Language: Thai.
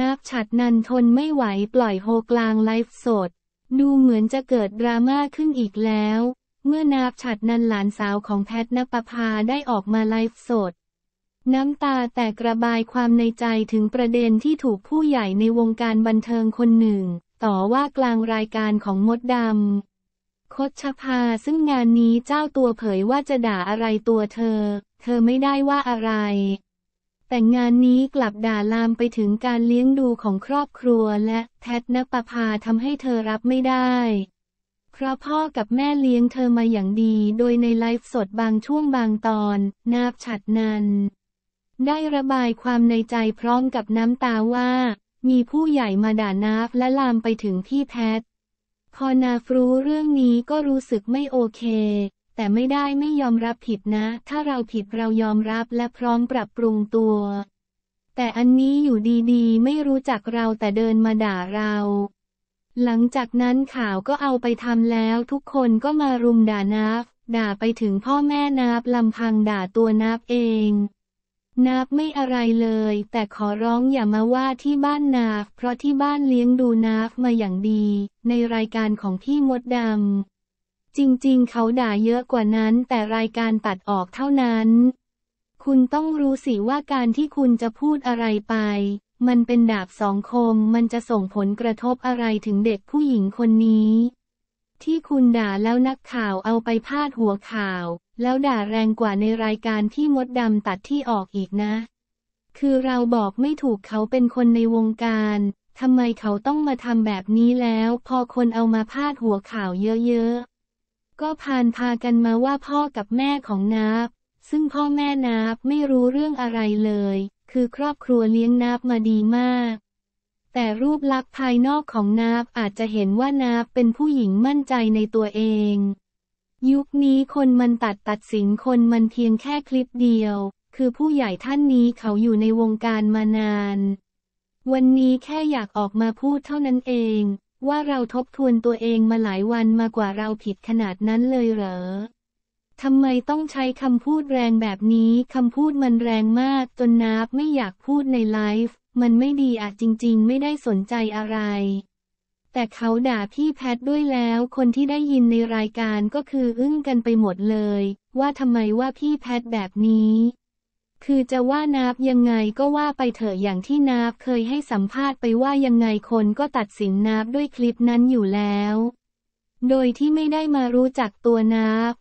นักฉัดนันทนไม่ไหวปล่อยโฮกลางไลฟ์สด ดูเหมือนจะเกิดดราม่าขึ้นอีกแล้ว เมื่อนาบฉัดนันหลานสาวของแพทนปภาได้ออกมาไลฟ์สด น้ำตาแตกระบายความในใจถึงประเด็นที่ถูกผู้ใหญ่ในวงการบันเทิงคนหนึ่ง ต่อว่ากลางรายการของมดดำคดชภาซึ่งงานนี้เจ้าตัวเผยว่าจะด่าอะไรตัวเธอ เธอไม่ได้ว่าอะไรแต่งานนี้กลับด่าลามไปถึงการเลี้ยงดูของครอบครัวและแพทนปภาทำให้เธอรับไม่ได้ เพราะพ่อกับแม่เลี้ยงเธอมาอย่างดีโดยในไลฟ์สดบางช่วงบางตอนนาบฉัดนันได้ระบายความในใจพร้อมกับน้ำตาว่า มีผู้ใหญ่มาด่านาฟและลามไปถึงพี่แพท พอนาฟรู้เรื่องนี้ก็รู้สึกไม่โอเคแต่ไม่ได้ไม่ยอมรับผิดนะ ถ้าเราผิดเรายอมรับและพร้อมปรับปรุงตัว แต่อันนี้อยู่ดีๆ ไม่รู้จักเราแต่เดินมาด่าเรา หลังจากนั้นข่าวก็เอาไปทำแล้วทุกคนก็มารุมด่านับด่าไปถึงพ่อแม่นับลำพังด่าตัวนับเองนับไม่อะไรเลยแต่ขอร้องอย่ามาว่าที่บ้านนาบเพราะที่บ้านเลี้ยงดูนาบมาอย่างดี ในรายการของพี่มดดำจริงๆ เขาด่าเยอะกว่านั้นแต่รายการตัดออกเท่านั้น คุณต้องรู้สิว่าการที่คุณจะพูดอะไรไป มันเป็นดาบสองคม มันจะส่งผลกระทบอะไรถึงเด็กผู้หญิงคนนี้ ที่คุณด่าแล้วนักข่าวเอาไปพาดหัวข่าว แล้วด่าแรงกว่าในรายการที่มดดำตัดที่ออกอีกนะ คือเราบอกไม่ถูกเขาเป็นคนในวงการ ทำไมเขาต้องมาทำแบบนี้แล้ว พอคนเอามาพาดหัวข่าวเยอะๆก็พานพากันมาว่าพ่อกับแม่ของนาบซึ่งพ่อแม่นาบไม่รู้เรื่องอะไรเลย คือครอบครัวเลี้ยงนาบมาดีมาก แต่รูปลักษณ์ภายนอกของนาบอาจจะเห็นว่านาบเป็นผู้หญิงมั่นใจในตัวเอง ยุคนี้คนมันตัดตัดสินคนมันเพียงแค่คลิปเดียว คือผู้ใหญ่ท่านนี้เขาอยู่ในวงการมานาน วันนี้แค่อยากออกมาพูดเท่านั้นเองว่าเราทบทวนตัวเองมาหลายวันมากว่าเราผิดขนาดนั้นเลยเหรอ ทำไมต้องใช้คำพูดแรงแบบนี้ คำพูดมันแรงมาก จนนับไม่อยากพูดในไลฟ์ มันไม่ดีอะจริงๆ ไม่ได้สนใจอะไร แต่เขาด่าพี่แพทด้วยแล้ว คนที่ได้ยินในรายการก็คืออึ้งกันไปหมดเลย ว่าทำไมว่าพี่แพทแบบนี้คือจะว่านับยังไงก็ว่าไปเถอะอย่างที่นับเคยให้สัมภาษณ์ไปว่ายังไงคนก็ตัดสินนับด้วยคลิปนั้นอยู่แล้ว โดยที่ไม่ได้มารู้จักตัวนับ